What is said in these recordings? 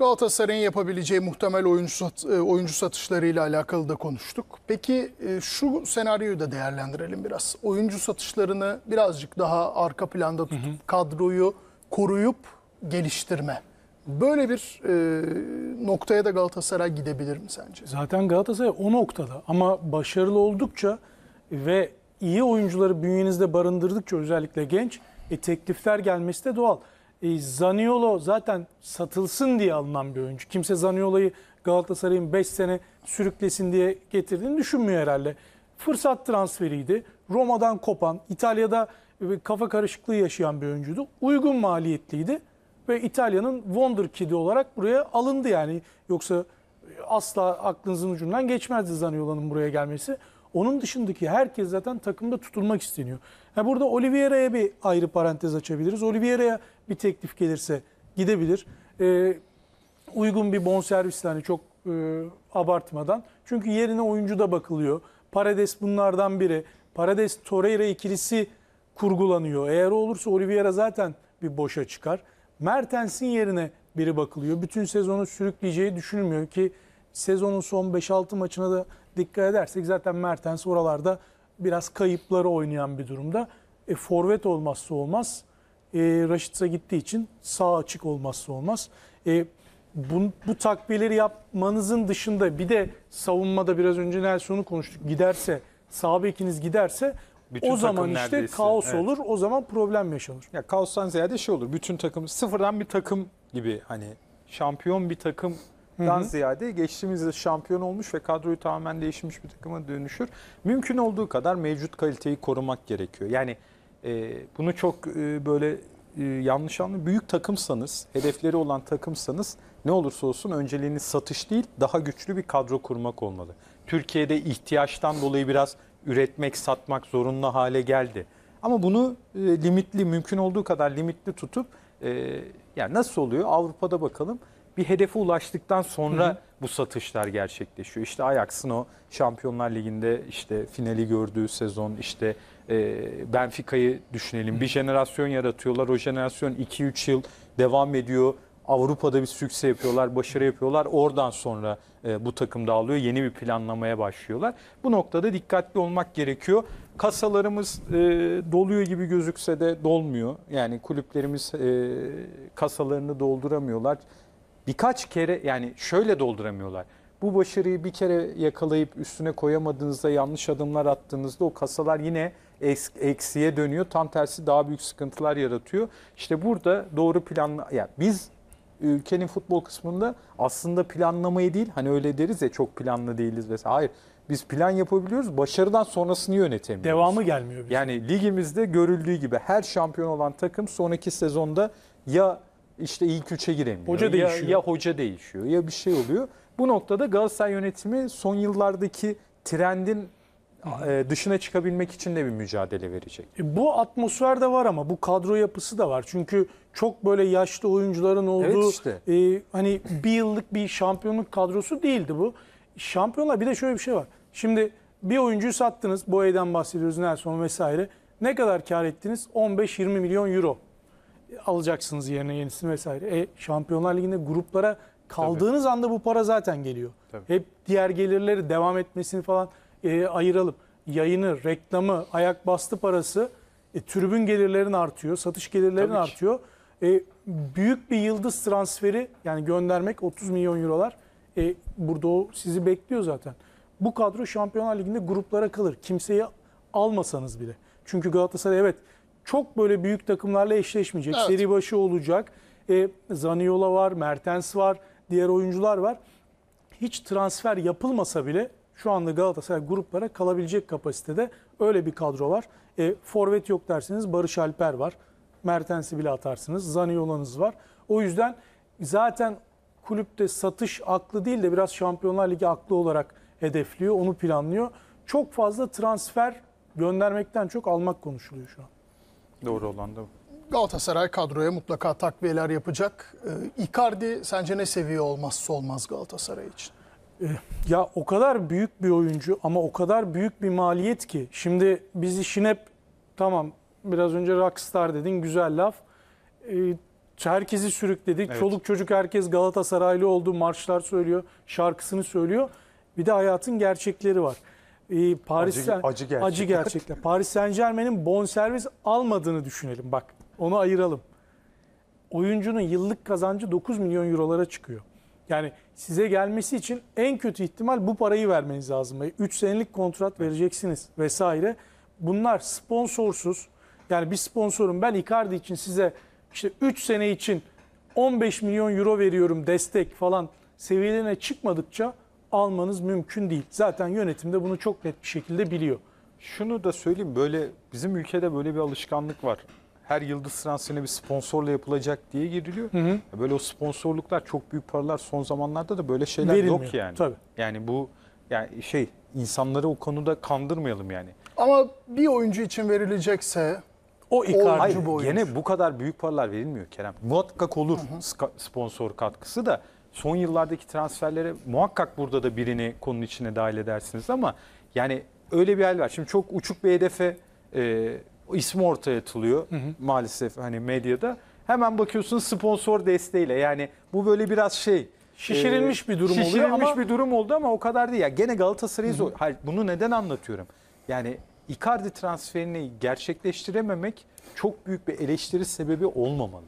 Galatasaray'ın yapabileceği muhtemel oyuncu, sat, e, oyuncu satışlarıyla alakalı da konuştuk. Peki e, şu senaryoyu da değerlendirelim biraz. Oyuncu satışlarını birazcık daha arka planda tutup hı hı. kadroyu koruyup geliştirme. Böyle bir e, noktaya da Galatasaray gidebilir mi sence? Zaten Galatasaray o noktada ama başarılı oldukça ve iyi oyuncuları bünyenizde barındırdıkça özellikle genç e, teklifler gelmesi de doğal. E, Zaniolo zaten satılsın diye alınan bir oyuncu. Kimse Zaniolo'yu Galatasaray'ın 5 sene sürüklesin diye getirdiğini düşünmüyor herhalde. Fırsat transferiydi. Roma'dan kopan, İtalya'da e, kafa karışıklığı yaşayan bir oyuncuydu. Uygun maliyetliydi ve İtalya'nın Wonder Kid'i olarak buraya alındı yani. Yoksa asla aklınızın ucundan geçmezdi Zaniolo'nun buraya gelmesi. Onun dışındaki herkes zaten takımda tutulmak isteniyor. Ha burada Oliveira'ya bir ayrı parantez açabiliriz. Oliveira'ya bir teklif gelirse gidebilir. Ee, uygun bir bonservisle hani çok e, abartmadan. Çünkü yerine oyuncu da bakılıyor. Paredes bunlardan biri. Paredes Torreira ikilisi kurgulanıyor. Eğer olursa Oliveira zaten bir boşa çıkar. Mertens'in yerine biri bakılıyor. Bütün sezonu sürükleyeceği düşünülmüyor ki sezonun son 5-6 maçına da dikkat edersek zaten Mertens oralarda biraz kayıpları oynayan bir durumda. E, forvet olmazsa olmaz. E, Raşit'e gittiği için sağ açık olmazsa olmaz. E, bu, bu takviyeleri yapmanızın dışında bir de savunmada biraz önce Nelson'u konuştuk. Giderse, sağ bekiniz giderse bütün o zaman işte neredeyse. kaos evet. olur. O zaman problem yaşanır. Ya kaostan ziyade şey olur. Bütün takım sıfırdan bir takım gibi hani şampiyon bir takım Dan ziyade geçtiğimiz şampiyon olmuş ve kadroyu tamamen değişmiş bir takıma dönüşür. Mümkün olduğu kadar mevcut kaliteyi korumak gerekiyor. Yani e, bunu çok e, böyle e, yanlış anlı büyük takımsanız, hedefleri olan takımsanız ne olursa olsun önceliğiniz satış değil, daha güçlü bir kadro kurmak olmalı. Türkiye'de ihtiyaçtan dolayı biraz üretmek, satmak zorunlu hale geldi. Ama bunu e, limitli, mümkün olduğu kadar limitli tutup e, yani nasıl oluyor? Avrupa'da bakalım bir hedefe ulaştıktan sonra hı hı. bu satışlar gerçekleşiyor. İşte Ajax'ın o Şampiyonlar Ligi'nde işte finali gördüğü sezon işte e, Benfica'yı düşünelim. Bir jenerasyon yaratıyorlar. O jenerasyon 2-3 yıl devam ediyor. Avrupa'da bir sükse yapıyorlar, başarı yapıyorlar. Oradan sonra e, bu takım dağılıyor. Yeni bir planlamaya başlıyorlar. Bu noktada dikkatli olmak gerekiyor. Kasalarımız e, doluyor gibi gözükse de dolmuyor. Yani kulüplerimiz e, kasalarını dolduramıyorlar birkaç kere yani şöyle dolduramıyorlar. Bu başarıyı bir kere yakalayıp üstüne koyamadığınızda yanlış adımlar attığınızda o kasalar yine eksiye dönüyor. Tam tersi daha büyük sıkıntılar yaratıyor. İşte burada doğru planla yani biz ülkenin futbol kısmında aslında planlamayı değil hani öyle deriz ya çok planlı değiliz vesaire. Hayır biz plan yapabiliyoruz başarıdan sonrasını yönetemiyoruz. Devamı gelmiyor. Bizim. Yani ligimizde görüldüğü gibi her şampiyon olan takım sonraki sezonda ya işte ilk üçe giremiyor. Hoca ya, değişiyor. Ya hoca değişiyor ya bir şey oluyor. Bu noktada Galatasaray yönetimi son yıllardaki trendin e, dışına çıkabilmek için de bir mücadele verecek. E, bu atmosfer de var ama bu kadro yapısı da var. Çünkü çok böyle yaşlı oyuncuların olduğu evet işte. e, hani bir yıllık bir şampiyonluk kadrosu değildi bu. Şampiyonlar bir de şöyle bir şey var. Şimdi bir oyuncuyu sattınız. Boye'den bahsediyoruz. Nelson vesaire. Ne kadar kar ettiniz? 15-20 milyon euro alacaksınız yerine yenisini vesaire. E, Şampiyonlar Ligi'nde gruplara kaldığınız Tabii. anda bu para zaten geliyor. Tabii. Hep diğer gelirleri devam etmesini falan e, ayıralım. Yayını, reklamı, ayak bastı parası, e, tribün gelirlerin artıyor, satış gelirlerin Tabii artıyor. E, büyük bir yıldız transferi yani göndermek 30 milyon eurolar. E, burada o sizi bekliyor zaten. Bu kadro Şampiyonlar Ligi'nde gruplara kalır. Kimseyi almasanız bile. Çünkü Galatasaray evet çok böyle büyük takımlarla eşleşmeyecek. Evet. Seri başı olacak. E, Zaniola var, Mertens var, diğer oyuncular var. Hiç transfer yapılmasa bile şu anda Galatasaray gruplara kalabilecek kapasitede öyle bir kadro var. E, forvet yok derseniz Barış Alper var. Mertens'i bile atarsınız. Zaniola'nız var. O yüzden zaten kulüpte satış aklı değil de biraz Şampiyonlar Ligi aklı olarak hedefliyor, onu planlıyor. Çok fazla transfer göndermekten çok almak konuşuluyor şu an. Doğru olan da bu. Galatasaray kadroya mutlaka takviyeler yapacak. E, Icardi sence ne seviye olmazsa olmaz Galatasaray için? E, ya o kadar büyük bir oyuncu ama o kadar büyük bir maliyet ki. Şimdi biz işin hep tamam biraz önce rockstar dedin güzel laf. E, herkesi sürükledi. Evet. Çoluk çocuk herkes Galatasaraylı oldu. Marşlar söylüyor, şarkısını söylüyor. Bir de hayatın gerçekleri var. Ee, Paris acı, Sen, acı, gerçek. acı gerçekler. Paris Saint Germain'in bonservis almadığını düşünelim bak. Onu ayıralım. Oyuncunun yıllık kazancı 9 milyon eurolara çıkıyor. Yani size gelmesi için en kötü ihtimal bu parayı vermeniz lazım. 3 e, senelik kontrat vereceksiniz vesaire. Bunlar sponsorsuz. Yani bir sponsorum ben Icardi için size işte 3 sene için 15 milyon euro veriyorum destek falan seviyelerine çıkmadıkça almanız mümkün değil. Zaten yönetim de bunu çok net bir şekilde biliyor. Şunu da söyleyeyim böyle bizim ülkede böyle bir alışkanlık var. Her yıldız transferine bir sponsorla yapılacak diye giriliyor. Hı hı. Böyle o sponsorluklar çok büyük paralar son zamanlarda da böyle şeyler Verilmiyor. yok yani. Tabii. Yani bu yani şey insanları o konuda kandırmayalım yani. Ama bir oyuncu için verilecekse o Hayır, ikarcı bu oyuncu. gene bu kadar büyük paralar verilmiyor Kerem. Muhakkak olur hı hı. sponsor katkısı da son yıllardaki transferlere muhakkak burada da birini konunun içine dahil edersiniz ama yani öyle bir hal var. Şimdi çok uçuk bir hedefe e, ismi ortaya atılıyor hı hı. maalesef hani medyada. Hemen bakıyorsun sponsor desteğiyle yani bu böyle biraz şey şişirilmiş e, bir durum şişirilmiş oluyor ama bir durum oldu ama o kadar değil ya. Yani gene Galatasaray'ı zor. Hayır, bunu neden anlatıyorum? Yani Icardi transferini gerçekleştirememek çok büyük bir eleştiri sebebi olmamalı.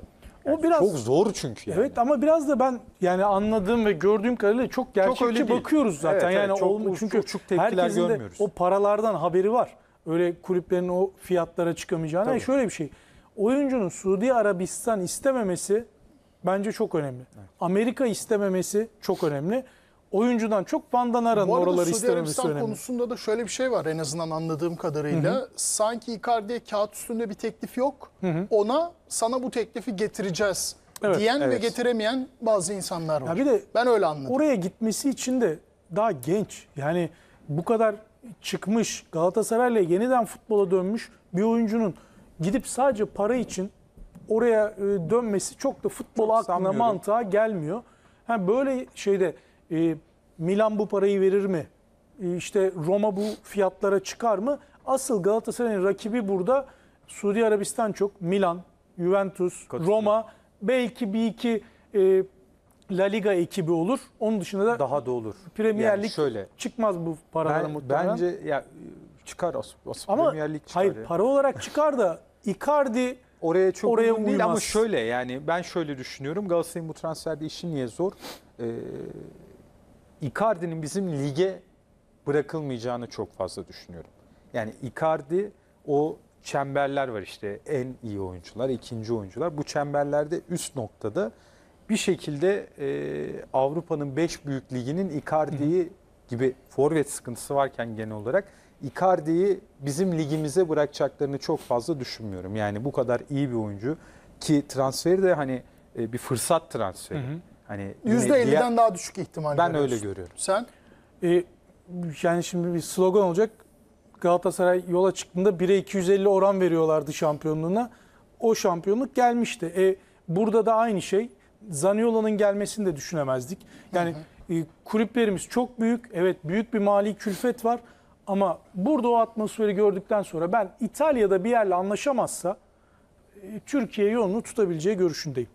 Yani o biraz çok zor çünkü yani. Evet ama biraz da ben yani anladığım ve gördüğüm kadarıyla çok gerçekçi çok öyle bakıyoruz zaten. Evet, yani evet, çok, olma, çünkü çok, çok tepkiler görmüyoruz. o paralardan haberi var. Öyle kulüplerin o fiyatlara çıkamayacağına. Yani şöyle bir şey. Oyuncunun Suudi Arabistan istememesi bence çok önemli. Evet. Amerika istememesi çok önemli oyuncudan çok Van Danara'nın oraları Suudi Arabistan önemli. konusunda da şöyle bir şey var en azından anladığım kadarıyla. Hı hı. Sanki Icardi'ye kağıt üstünde bir teklif yok. Hı hı. Ona sana bu teklifi getireceğiz evet, diyen evet. ve getiremeyen bazı insanlar var. Ya bir de ben öyle anladım. Oraya gitmesi için de daha genç. Yani bu kadar çıkmış Galatasaray'la yeniden futbola dönmüş bir oyuncunun gidip sadece para için oraya e, dönmesi çok da futbola aklına mantığa gelmiyor. Ha böyle şeyde e, Milan bu parayı verir mi? E, işte Roma bu fiyatlara çıkar mı? Asıl Galatasaray'ın rakibi burada Suudi Arabistan çok. Milan, Juventus, Katılıyor. Roma belki bir iki e, La Liga ekibi olur. Onun dışında da daha da olur. Premier Lig şöyle, çıkmaz bu paralara ben, muhtemelen. Bence ya çıkar asıl Ama Premier Lig çıkar. Hayır ya. para olarak çıkar da Icardi oraya çok oraya uygun değil ama şöyle yani ben şöyle düşünüyorum. Galatasaray'ın bu transferde işi niye zor? Ee, Icardi'nin bizim lige bırakılmayacağını çok fazla düşünüyorum. Yani Icardi o çemberler var işte en iyi oyuncular, ikinci oyuncular. Bu çemberlerde üst noktada bir şekilde e, Avrupa'nın 5 büyük liginin Icardi'yi gibi forvet sıkıntısı varken genel olarak Icardi'yi bizim ligimize bırakacaklarını çok fazla düşünmüyorum. Yani bu kadar iyi bir oyuncu ki transferi de hani e, bir fırsat transferi. Hı hı. Hani %50'den diğer, daha düşük ihtimal. Ben öyle görüyorum. Sen? Ee, yani şimdi bir slogan olacak. Galatasaray yola çıktığında 1'e 250 oran veriyorlardı şampiyonluğuna. O şampiyonluk gelmişti. E, burada da aynı şey. Zaniolo'nun gelmesini de düşünemezdik. Yani hı hı. E, kulüplerimiz çok büyük. Evet büyük bir mali külfet var. Ama burada o atmosferi gördükten sonra ben İtalya'da bir yerle anlaşamazsa e, Türkiye yolunu tutabileceği görüşündeyim.